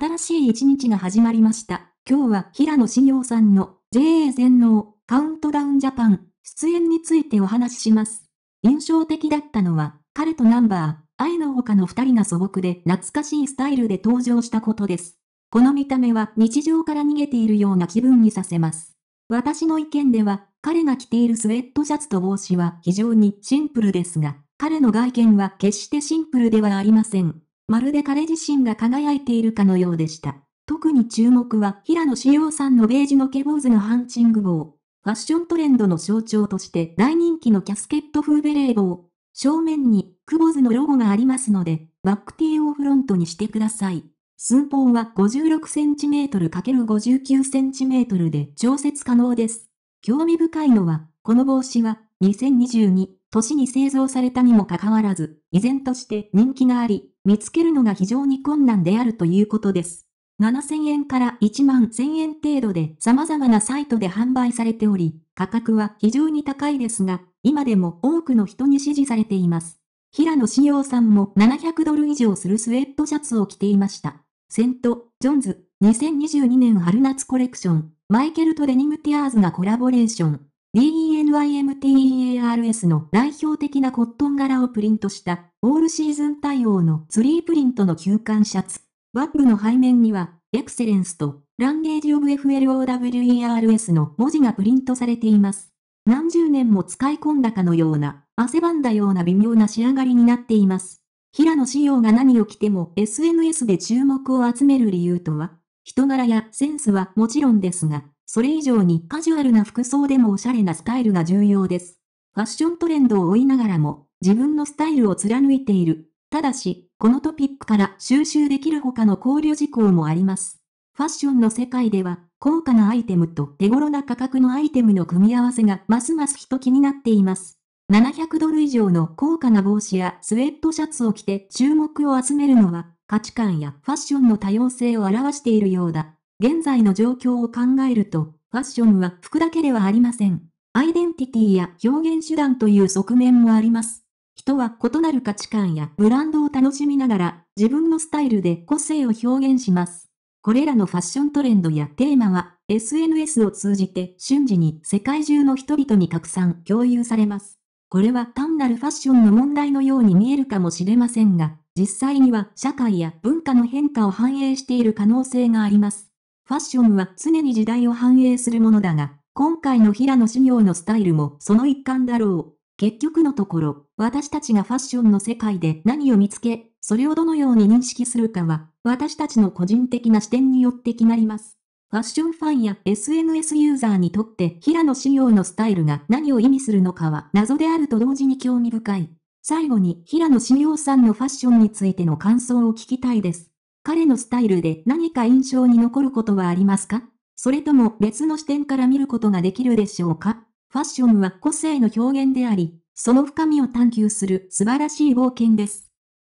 新しい一日が始まりました。今日は平野志陽さんの JA 全農カウントダウンジャパン出演についてお話しします。印象的だったのは、彼とナンバー、愛の他の二人が素朴で懐かしいスタイルで登場したことです。この見た目は日常から逃げているような気分にさせます。私の意見では、彼が着ているスウェットシャツと帽子は非常にシンプルですが、彼の外見は決してシンプルではありません。まるで彼自身が輝いているかのようでした。特に注目は平野志陽さんのベージュの毛坊主のハンチング帽。ファッショントレンドの象徴として大人気のキャスケット風ベレー帽。正面に、クボズのロゴがありますので、バックティーをフロントにしてください。寸法は 56cm×59cm で調節可能です。興味深いのは、この帽子は2022年に製造されたにもかかわらず、依然として人気があり、見つけるのが非常に困難であるということです。7000円から1万1000円程度で様々なサイトで販売されており、価格は非常に高いですが、今でも多くの人に支持されています。平野志陽さんも700ドル以上するスウェットシャツを着ていました。セント・ジョンズ、2022年春夏コレクション、マイケルとデニム・ティアーズがコラボレーション。DENYMTEARS の代表的なコットン柄をプリントしたオールシーズン対応のツリープリントの休館シャツ。バッグの背面にはエクセレンスとランゲージオブ FLOWERS の文字がプリントされています。何十年も使い込んだかのような、汗ばんだような微妙な仕上がりになっています。平野仕様が何を着ても SNS で注目を集める理由とは、人柄やセンスはもちろんですが、それ以上にカジュアルな服装でもおしゃれなスタイルが重要です。ファッショントレンドを追いながらも、自分のスタイルを貫いている。ただし、このトピックから収集できる他の考慮事項もあります。ファッションの世界では、高価なアイテムと手頃な価格のアイテムの組み合わせがますます人気になっています。700ドル以上の高価な帽子やスウェットシャツを着て注目を集めるのは、価値観やファッションの多様性を表しているようだ。現在の状況を考えると、ファッションは服だけではありません。アイデンティティや表現手段という側面もあります。人は異なる価値観やブランドを楽しみながら、自分のスタイルで個性を表現します。これらのファッショントレンドやテーマは、SNS を通じて瞬時に世界中の人々に拡散、共有されます。これは単なるファッションの問題のように見えるかもしれませんが、実際には社会や文化の変化を反映している可能性があります。ファッションは常に時代を反映するものだが、今回の平野紫耀のスタイルもその一環だろう。結局のところ、私たちがファッションの世界で何を見つけ、それをどのように認識するかは、私たちの個人的な視点によって決まります。ファッションファンや SNS ユーザーにとって平野紫耀のスタイルが何を意味するのかは謎であると同時に興味深い。最後に平野紫耀さんのファッションについての感想を聞きたいです。彼のスタイルで何か印象に残ることはありますかそれとも別の視点から見ることができるでしょうかファッションは個性の表現であり、その深みを探求する素晴らしい冒険です。